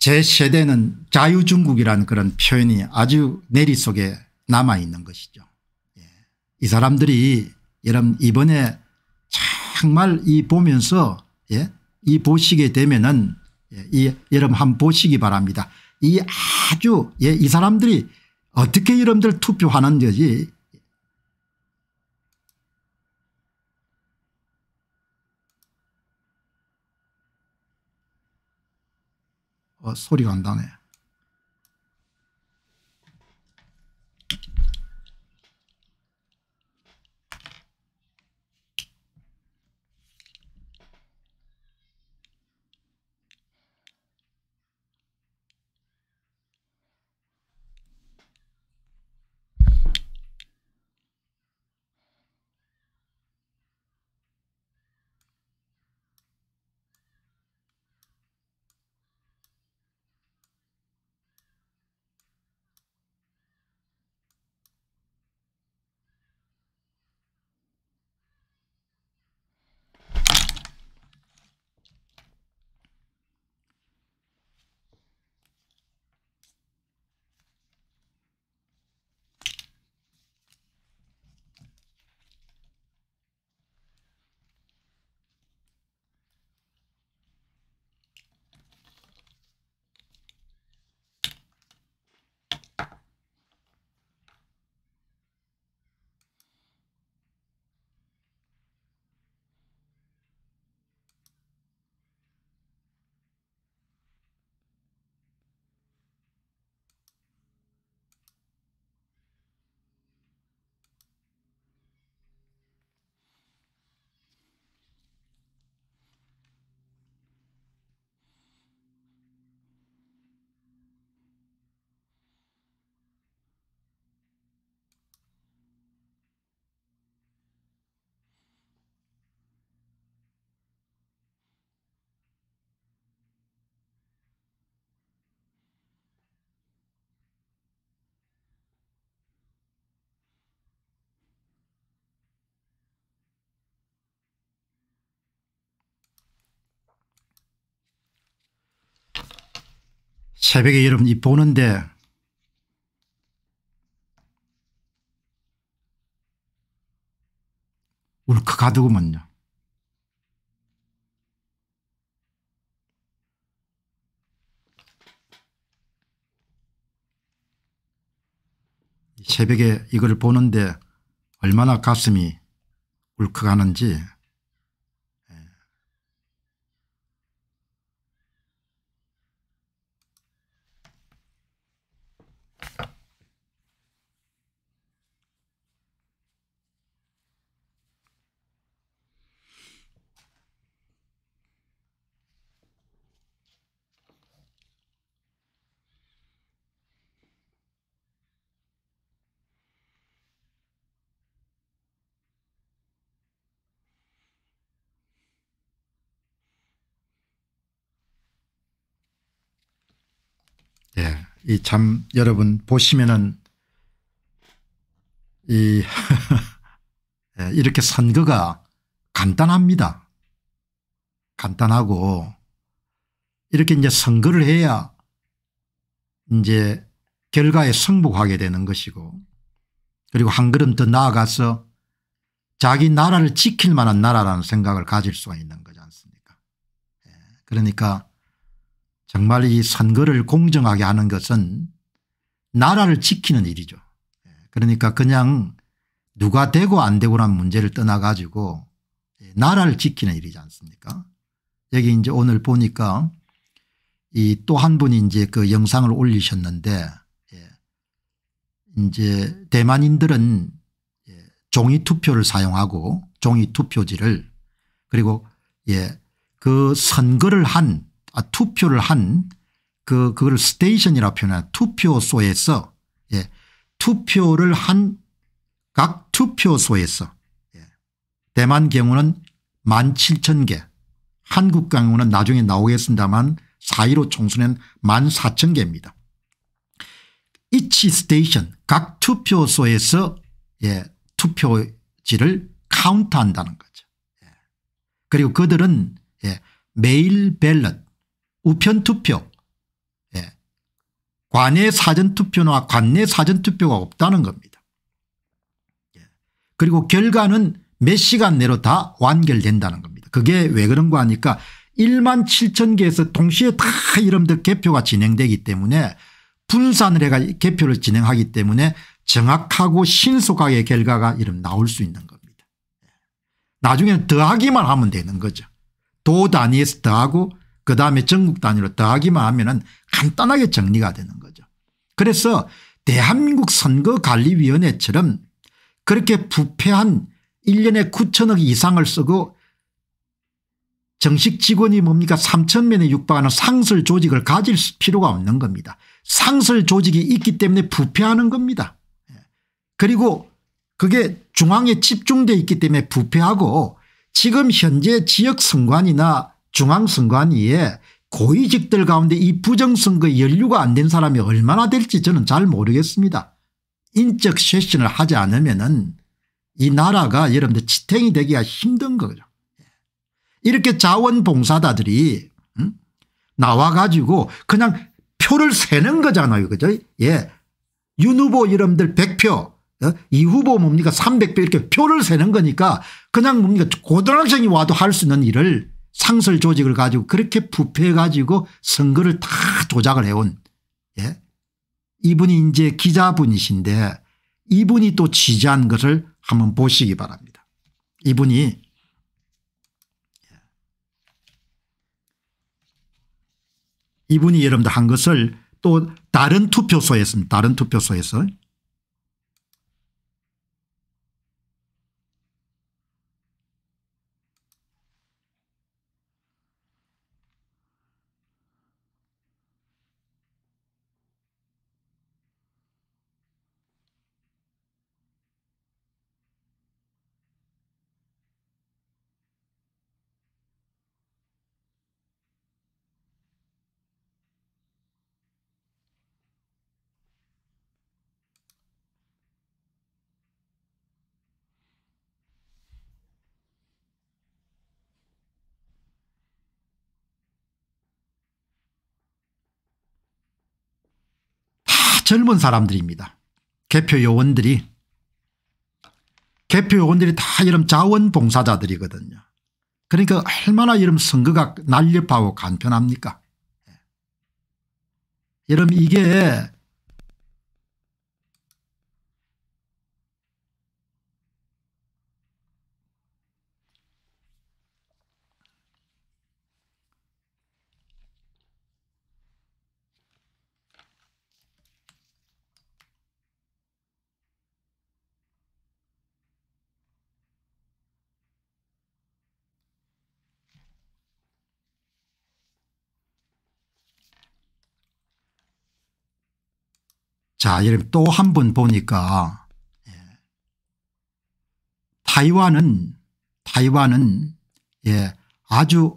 제 세대는 자유중국이라는 그런 표현이 아주 내리 속에 남아 있는 것이죠. 예. 이 사람들이 여러분 이번에 정말 이 보면서 예? 이 보시게 되면은 예, 이 여러분 한번 보시기 바랍니다. 이 아주 예, 이 사람들이 어떻게 여러분들 투표하는지 어, 소리가 안 나네. 새벽에 여러분 이 보는데 울컥하더구먼요 새벽에 이걸 보는데 얼마나 가슴이 울컥하는지 예. 이 참 여러분 보시면은 이 예, 이렇게 선거가 간단합니다. 간단하고 이렇게 이제 선거를 해야 이제 결과에 승복하게 되는 것이고 그리고 한 걸음 더 나아가서 자기 나라를 지킬 만한 나라라는 생각을 가질 수가 있는 거지 않습니까 예, 그러니까 정말 이 선거를 공정하게 하는 것은 나라를 지키는 일이죠. 그러니까 그냥 누가 되고 안 되고란 문제를 떠나 가지고 나라를 지키는 일이지 않습니까 여기 이제 오늘 보니까 이 또 한 분이 이제 그 영상을 올리셨는데 예, 이제 대만인들은 예, 종이 투표를 사용하고 종이 투표지를 그리고 예, 그 선거를 한 아, 투표를 한 그, 그걸 스테이션이라 표현한 투표소에서 예, 투표를 한 각 투표소에서 예, 대만 경우는 17,000개 한국 경우는 나중에 나오겠습니다만 4.15 총선은 14,000개입니다. 이치 스테이션 각 투표소에서 예, 투표지를 카운트한다는 거죠. 예. 그리고 그들은 예, 매일 벨럿 우편투표 예. 관내 사전투표나 관내 사전투표가 없다는 겁니다. 예. 그리고 결과는 몇 시간 내로 다 완결된다는 겁니다. 그게 왜 그런가 하니까 1만 7천 개에서 동시에 다 이름들 개표가 진행되기 때문에 분산을 해가 개표를 진행하기 때문에 정확하고 신속하게 결과가 이름 나올 수 있는 겁니다. 예. 나중에는 더하기만 하면 되는 거죠. 도 단위에서 더하고 그다음에 전국 단위로 더하기만 하면 간단하게 정리가 되는 거죠. 그래서 대한민국 선거관리위원회처럼 그렇게 부패한 1년에 9천억 이상을 쓰고 정식 직원이 뭡니까 3천 명에 육박하는 상설 조직을 가질 필요가 없는 겁니다. 상설 조직이 있기 때문에 부패하는 겁니다. 예. 그리고 그게 중앙에 집중되어 있기 때문에 부패하고 지금 현재 지역 선관이나 중앙선관위에 고위직들 가운데 이 부정선거에 연류가안 된 사람이 얼마나 될지 저는 잘 모르겠습니다. 인적 쇄신을 하지 않으면 은이 나라가 여러분들 지탱이 되기가 힘든 거죠. 이렇게 자원봉사자들이 음? 나와가지고 그냥 표를 세는 거잖아요. 그죠? 예. 윤 후보 여러분들 100표 어? 이 후보 뭡니까 300표 이렇게 표를 세는 거니까 그냥 뭡니까 고등학생이 와도 할 수 있는 일을 상설 조직을 가지고 그렇게 부패해 가지고 선거를 다 조작을 해온 예? 이분이 이제 기자분이신데 이분이 또지지한 것을 한번 보시기 바랍니다. 이분이 예. 이분이 여러분들 한 것을 또 다른 투표소에 했습니다. 다른 투표소에서 젊은 사람들입니다. 개표 요원들이 개표 요원들이 다 이런 자원봉사자들이거든요. 그러니까 얼마나 이런 선거가 날렵하고 간편합니까. 예. 여러분 이게 자, 여러분 또 한 번 보니까 예. 타이완은 타이완은 예, 아주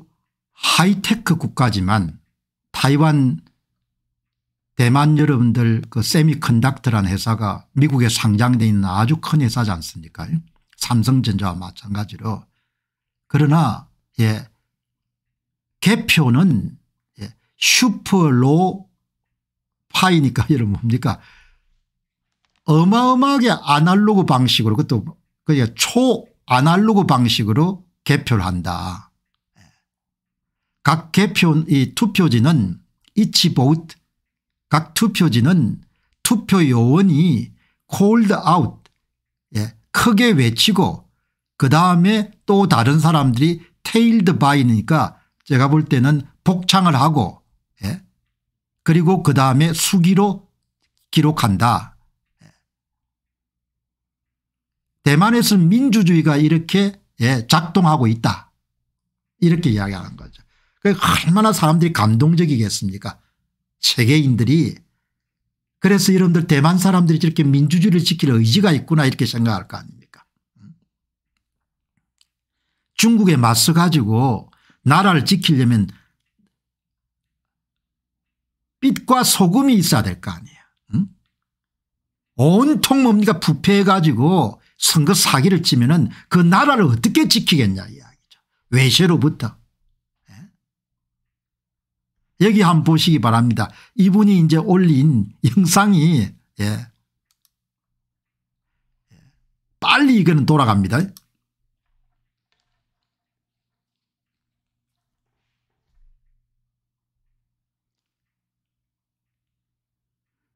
하이테크 국가지만 타이완 대만 여러분들 그세미컨닥터라는 회사가 미국에 상장되어 있는 아주 큰 회사지 않습니까 삼성전자와 마찬가지로 그러나 예, 개표는 예, 슈퍼로 파이니까 이런 뭡니까 어마어마하게 아날로그 방식으로 그것도 초 아날로그 방식으로 개표를 한다. 각 개표 이 투표지는 each 각 투표지는 투표 요원이 c a l l 예, 크게 외치고 그 다음에 또 다른 사람들이 t a i l e 니까 제가 볼 때는 복창을 하고 그리고 그 다음에 수기로 기록한다. 대만에서 민주주의가 이렇게 예, 작동하고 있다. 이렇게 이야기하는 거죠. 그 얼마나 사람들이 감동적이겠습니까 세계인들이 그래서 이런들 대만 사람들이 이렇게 민주주의를 지킬 의지가 있구나 이렇게 생각할 거 아닙니까 중국에 맞서 가지고 나라를 지키려면 빛과 소금이 있어야 될 거 아니에요. 응? 온통 뭡니까 부패해가지고 선거 사기를 치면은 그 나라를 어떻게 지키겠냐 이야기죠. 외세로부터. 예? 여기 한번 보시기 바랍니다. 이분이 이제 올린 영상이 예. 예. 빨리 이거는 돌아갑니다.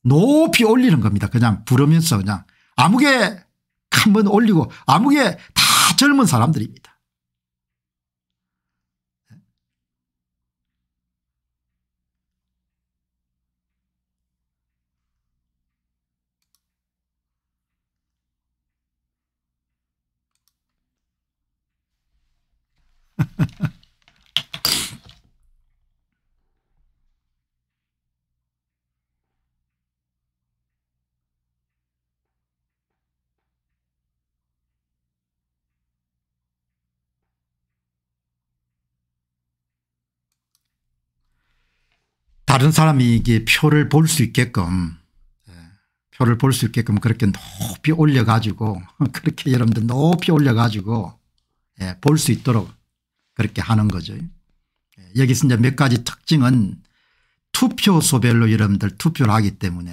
높이 올리는 겁니다. 그냥 부르면서 그냥 아무개 한번 올리고 아무개 다 젊은 사람들입니다. 다른 사람이 이게 표를 볼 수 있게끔 예, 표를 볼 수 있게끔 그렇게 높이 올려가지고 그렇게 여러분들 높이 올려가지고 예, 볼 수 있도록 그렇게 하는 거죠. 예, 여기서 이제 몇 가지 특징은 투표소별로 여러분들 투표를 하기 때문에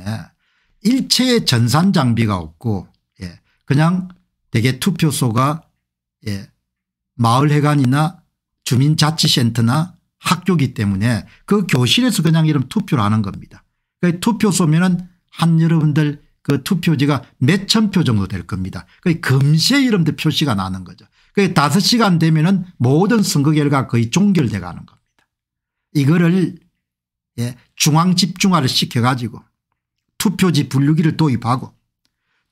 일체의 전산 장비가 없고 예, 그냥 대개 투표소가 예, 마을회관이나 주민자치센터나 학교기 때문에 그 교실에서 그냥 이런 투표를 하는 겁니다. 그 투표소면은 한 여러분들 그 투표지가 몇 천 표 정도 될 겁니다. 그 금세 이름들 표시가 나는 거죠. 그 다섯 시간 되면은 모든 선거 결과 거의 종결돼 가는 겁니다. 이거를 예, 중앙 집중화를 시켜가지고 투표지 분류기를 도입하고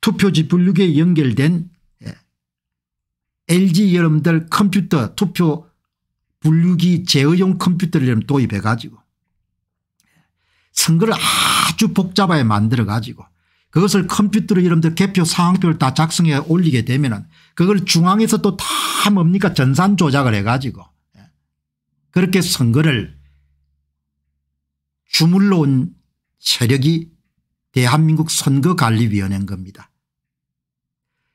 투표지 분류기에 연결된 예, LG 여러분들 컴퓨터 투표 분류기 제어용 컴퓨터를 도입해 가지고 선거를 아주 복잡하게 만들어 가지고 그것을 컴퓨터로 여러분들 개표 상황표를 다 작성해 올리게 되면 은 그걸 중앙에서 또 다 뭡니까 전산 조작을 해 가지고 예, 그렇게 선거를 주물러 온 세력이 대한민국 선거관리위원회인 겁니다.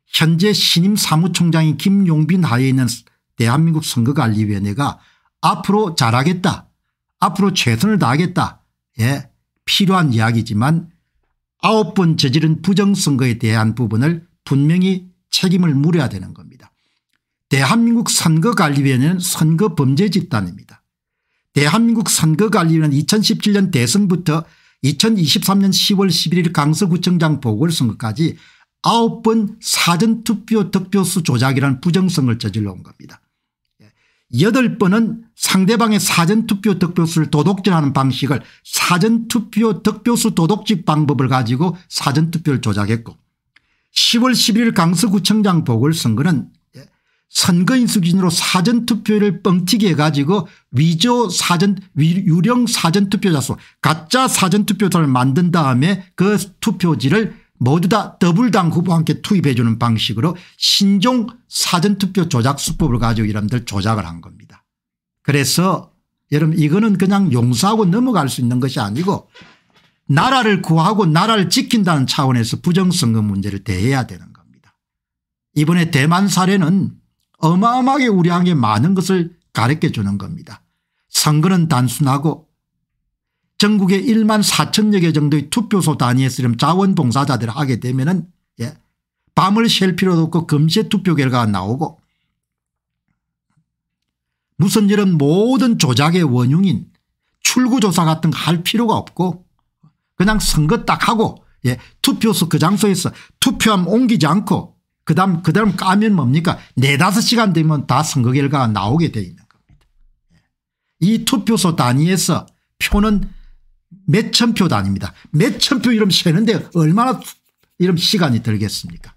현재 신임 사무총장이 김용빈 하에 있는 대한민국 선거관리위원회가 앞으로 잘하겠다 앞으로 최선을 다하겠다 예 필요한 이야기지만 아홉 번 저지른 부정선거에 대한 부분을 분명히 책임을 물어야 되는 겁니다. 대한민국 선거관리위원회는 선거범죄 집단입니다. 대한민국 선거관리위원회는 2017년 대선부터 2023년 10월 11일 강서구청장 보궐선거까지 9번 사전투표 득표수 조작이라는 부정성을 저질러 온 겁니다. 여덟 번은 상대방의 사전투표 득표수를 도덕질하는 방식을 사전투표 득표수 도덕질 방법을 가지고 사전투표를 조작했고 10월 11일 강서구청장 보궐선거는 선거인 수준으로 기 사전투표를 뻥튀기 해가지고 위조 사전 유령 사전투표자수 가짜 사전투표자를 만든 다음에 그 투표지를 모두 다 더블당 후보와 함께 투입해 주는 방식으로 신종 사전투표 조작 수법을 가지고 이람들 조작을 한 겁니다. 그래서 여러분 이거는 그냥 용서하고 넘어갈 수 있는 것이 아니고 나라를 구하고 나라를 지킨다는 차원에서 부정선거 문제를 대해야 되는 겁니다. 이번에 대만 사례는 어마어마하게 우리에게 많은 것을 가르쳐 주는 겁니다. 선거는 단순하고 전국에 1만 4천여 개 정도의 투표소 단위에 쓰렴 자원봉사자들을 하게 되면 은 예. 밤을 쉴 필요도 없고 금세 투표 결과가 나오고 무슨 이런 모든 조작의 원흉인 출구조사 같은 거 할 필요가 없고 그냥 선거 딱 하고 예. 투표소 그 장소에서 투표함 옮기지 않고 그 다음 그 다음 까면 뭡니까 4, 5 시간 되면 다 선거 결과가 나오게 돼 있는 겁니다. 예. 이 투표소 단위에서 표는 몇천 표도 아닙니다. 몇 천 표 이름 세는데 얼마나 이런 시간이 들겠습니까?